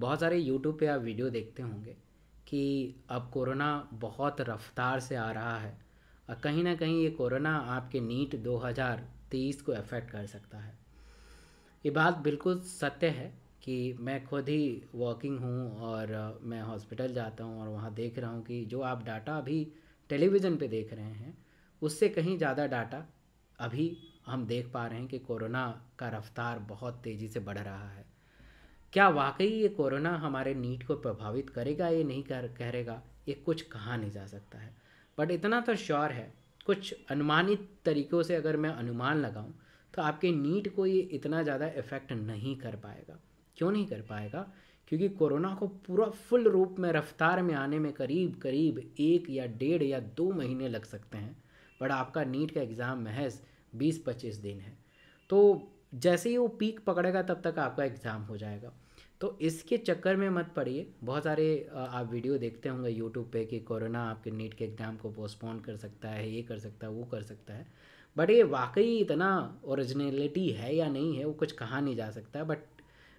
बहुत सारे यूट्यूब पे आप वीडियो देखते होंगे कि अब कोरोना बहुत रफ्तार से आ रहा है और कहीं ना कहीं ये कोरोना आपके नीट 2023 को अफेक्ट कर सकता है ये बात बिल्कुल सत्य है कि मैं खुद ही वॉकिंग हूँ और मैं हॉस्पिटल जाता हूँ और वहाँ देख रहा हूँ कि जो आप डाटा अभी टेलीविज़न पे देख रहे हैं उससे कहीं ज़्यादा डाटा अभी हम देख पा रहे हैं कि कोरोना का रफ्तार बहुत तेज़ी से बढ़ रहा है क्या वाकई ये कोरोना हमारे नीट को प्रभावित करेगा ये नहीं कर करेगा ये कुछ कहा नहीं जा सकता है बट इतना तो श्योर है कुछ अनुमानित तरीक़ों से अगर मैं अनुमान लगाऊं तो आपके नीट को ये इतना ज़्यादा इफ़ेक्ट नहीं कर पाएगा क्यों नहीं कर पाएगा क्योंकि कोरोना को पूरा फुल रूप में रफ्तार में आने में करीब करीब एक या डेढ़ या दो महीने लग सकते हैं बट आपका नीट का एग्ज़ाम महज बीस पच्चीस दिन है तो जैसे ही वो पीक पकड़ेगा तब तक आपका एग्ज़ाम हो जाएगा तो इसके चक्कर में मत पड़िए बहुत सारे आप वीडियो देखते होंगे यूट्यूब पे कि कोरोना आपके नीट के एग्ज़ाम को पोस्टपोन कर सकता है ये कर सकता है वो कर सकता है बट ये वाकई इतना ओरिजिनलिटी है या नहीं है वो कुछ कहा नहीं जा सकता बट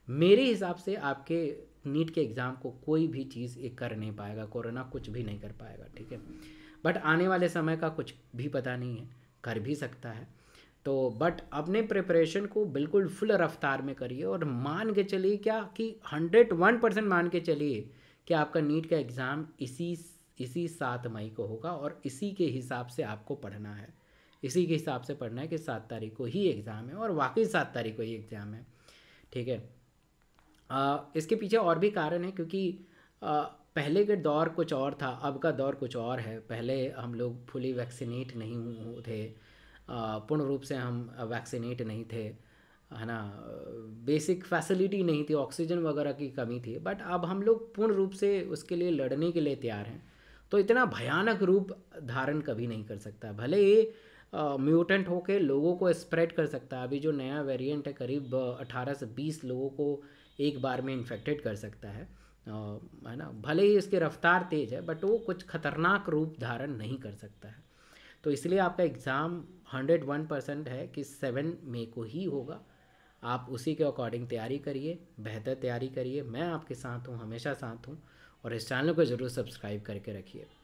मेरे हिसाब से आपके नीट के एग्ज़ाम को कोई भी चीज़ ये कर नहीं पाएगा कोरोना कुछ भी नहीं कर पाएगा ठीक है बट आने वाले समय का कुछ भी पता नहीं है कर भी सकता है तो बट अपने प्रिपरेशन को बिल्कुल फुल रफ्तार में करिए और मान के चलिए क्या कि हंड्रेड वन परसेंट मान के चलिए कि आपका नीट का एग्ज़ाम इसी इसी सात मई को होगा और इसी के हिसाब से आपको पढ़ना है इसी के हिसाब से पढ़ना है कि सात तारीख को ही एग्ज़ाम है और वाकई सात तारीख को ही एग्ज़ाम है ठीक है आ, इसके पीछे और भी कारण है क्योंकि आ, पहले के दौर कुछ और था अब का दौर कुछ और है पहले हम लोग फुली वैक्सीनेट नहीं हुए थे पूर्ण रूप से हम वैक्सीनेट नहीं थे है ना बेसिक फैसिलिटी नहीं थी ऑक्सीजन वगैरह की कमी थी बट अब हम लोग पूर्ण रूप से उसके लिए लड़ने के लिए तैयार हैं तो इतना भयानक रूप धारण कभी नहीं कर सकता भले ही म्यूटेंट होके लोगों को स्प्रेड कर सकता है अभी जो नया वेरिएंट है करीब 18 से 20 लोगों को एक बार में इन्फेक्टेड कर सकता है है ना भले ही इसकी रफ्तार तेज़ है बट वो कुछ खतरनाक रूप धारण नहीं कर सकता है तो इसलिए आपका एग्ज़ाम हंड्रेड वन परसेंट है कि सेवन मे को ही होगा आप उसी के अकॉर्डिंग तैयारी करिए बेहतर तैयारी करिए मैं आपके साथ हूँ हमेशा साथ हूँ और इस चैनल को ज़रूर सब्सक्राइब करके रखिए